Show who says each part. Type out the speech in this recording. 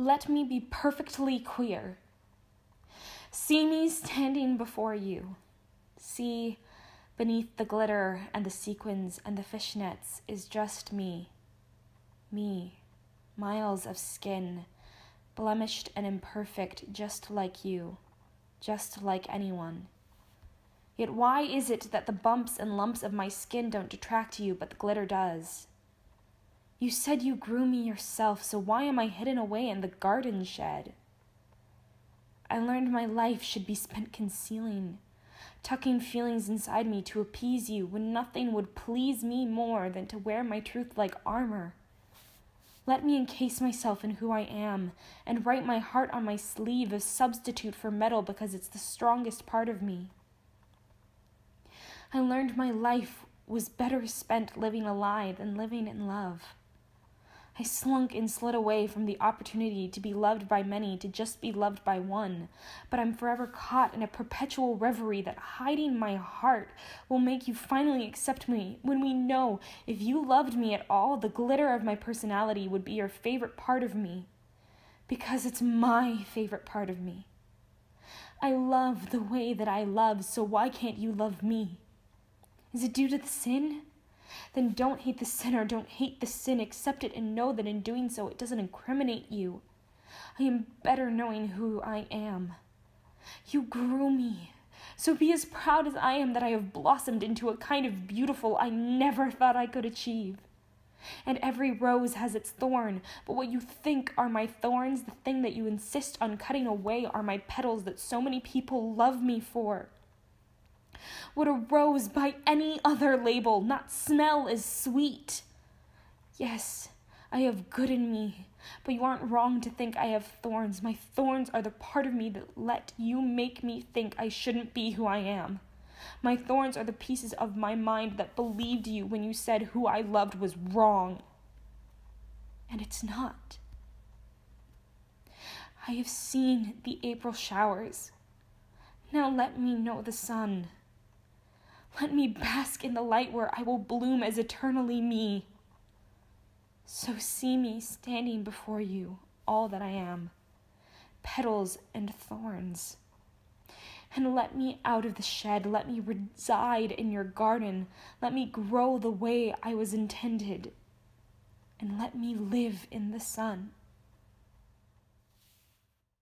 Speaker 1: Let me be perfectly clear. See me standing before you. See, beneath the glitter and the sequins and the fishnets is just me. Me, miles of skin, blemished and imperfect, just like you, just like anyone. Yet why is it that the bumps and lumps of my skin don't detract you, but the glitter does? You said you grew me yourself, so why am I hidden away in the garden shed? I learned my life should be spent concealing, tucking feelings inside me to appease you when nothing would please me more than to wear my truth like armor. Let me encase myself in who I am and write my heart on my sleeve as substitute for metal because it's the strongest part of me. I learned my life was better spent living a lie than living in love. I slunk and slid away from the opportunity to be loved by many, to just be loved by one. But I'm forever caught in a perpetual reverie that hiding my heart will make you finally accept me when we know if you loved me at all, the glitter of my personality would be your favorite part of me. Because it's my favorite part of me. I love the way that I love, so why can't you love me? Is it due to the sin? Then don't hate the sinner, don't hate the sin, accept it and know that in doing so it doesn't incriminate you. I am better knowing who I am. You grew me. So be as proud as I am that I have blossomed into a kind of beautiful I never thought I could achieve. And every rose has its thorn, but what you think are my thorns, the thing that you insist on cutting away, are my petals that so many people love me for. Would a rose by any other label not smell as sweet? Yes, I have good in me, but you aren't wrong to think I have thorns. My thorns are the part of me that let you make me think I shouldn't be who I am. My thorns are the pieces of my mind that believed you when you said who I loved was wrong. And it's not. I have seen the April showers. Now let me know the sun. Let me bask in the light where I will bloom as eternally me. So see me standing before you, all that I am, petals and thorns. And let me out of the shed, let me reside in your garden, let me grow the way I was intended, and let me live in the sun.